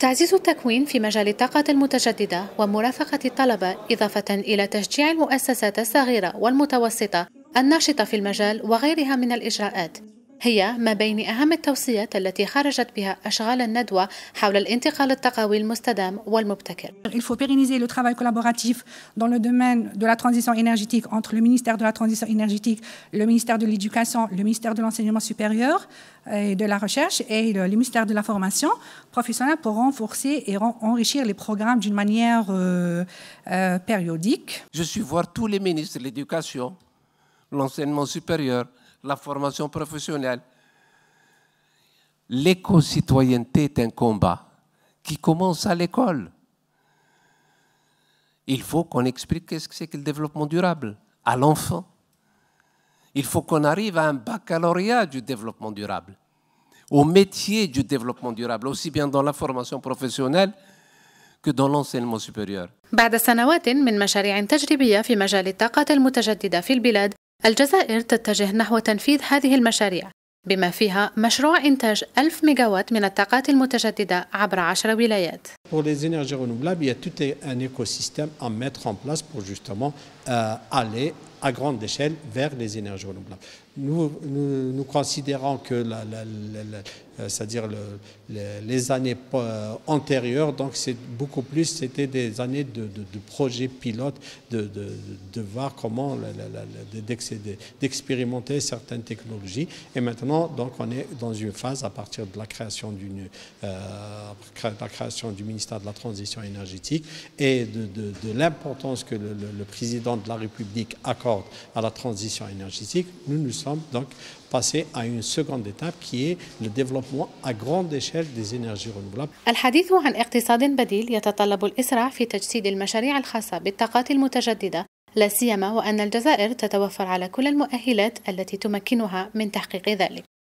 تعزيز التكوين في مجال الطاقة المتجددة ومرافقة الطلبة إضافة إلى تشجيع المؤسسات الصغيرة والمتوسطة الناشطة في المجال وغيرها من الإجراءات Il faut pérenniser le travail collaboratif dans le domaine de la transition énergétique entre le ministère de la transition énergétique, le ministère de l'Éducation, le ministère de l'enseignement supérieur et de la recherche et le ministère de la formation professionnelle pour renforcer et enrichir les programmes d'une manière euh, euh, périodique. Je suis voir tous les ministres de l'Éducation, l'enseignement supérieur, la formation professionnelle. L'éco-citoyenneté est un combat qui commence à l'école. Il faut qu'on explique qu'est-ce que c'est que le développement durable à l'enfant. Il faut qu'on arrive à un baccalauréat du développement durable, au métier du développement durable, aussi bien dans la formation professionnelle que dans l'enseignement supérieur. بعد سنوات من مشاريع في مجال في البلاد الجزائر تتجه نحو تنفيذ هذه المشاريع بما فيها مشروع إنتاج 1000 ميجاوات من الطاقات المتجددة عبر عشر ولايات pour les énergies renouvelables, il y a tout un écosystème à mettre en place pour justement euh, aller à grande échelle vers les énergies renouvelables. Nous, nous, considérons que euh, c'est-à-dire les années euh, antérieures, donc c'est beaucoup plus, c'était des années de, projets pilotes, de, voir comment, d'expérimenter certaines technologies. Et maintenant, donc, on est dans une phase à partir de la création la création du ministère ministère de la Transition énergétique et de, de, de l'importance que le, le, le, président de la République accorde à la transition énergétique, nous nous sommes donc passés à une seconde étape qui est le développement à grande échelle des énergies renouvelables. Le الحديث عن اقتصاد بديل يتطلب الإسراع في تجسيد المشاريع الخاصة بالطاقات المتجددة لا سيما وأن الجزائر تتوفر على كل المؤهلات التي تمكنها من تحقيق ذلك